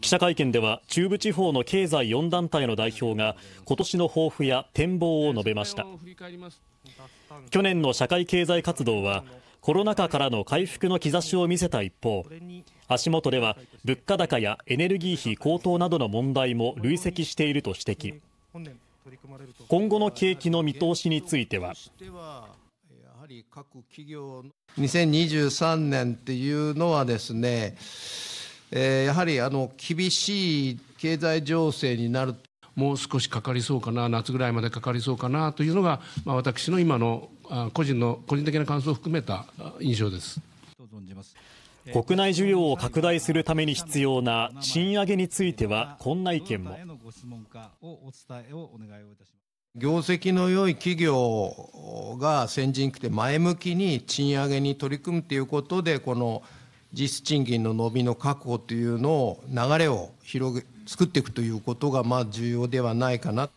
記者会見では中部地方の経済4団体の代表が今年の抱負や展望を述べました去年の社会経済活動はコロナ禍からの回復の兆しを見せた一方足元では物価高やエネルギー費高騰などの問題も累積していると指摘今後の景気の見通しについては2023年っていうのはですねえー、やはりあの厳しい経済情勢になるもう少しかかりそうかな夏ぐらいまでかかりそうかなというのが、まあ、私の今の個人の個人的な感想を含めた印象です。国内需要を拡大するために必要な賃上げについてはこんな意見も業績の良い企業が先陣来て前向きに賃上げに取り組むということでこの実質賃金の伸びの確保というのを流れを広げ作っていくということがまあ重要ではないかな。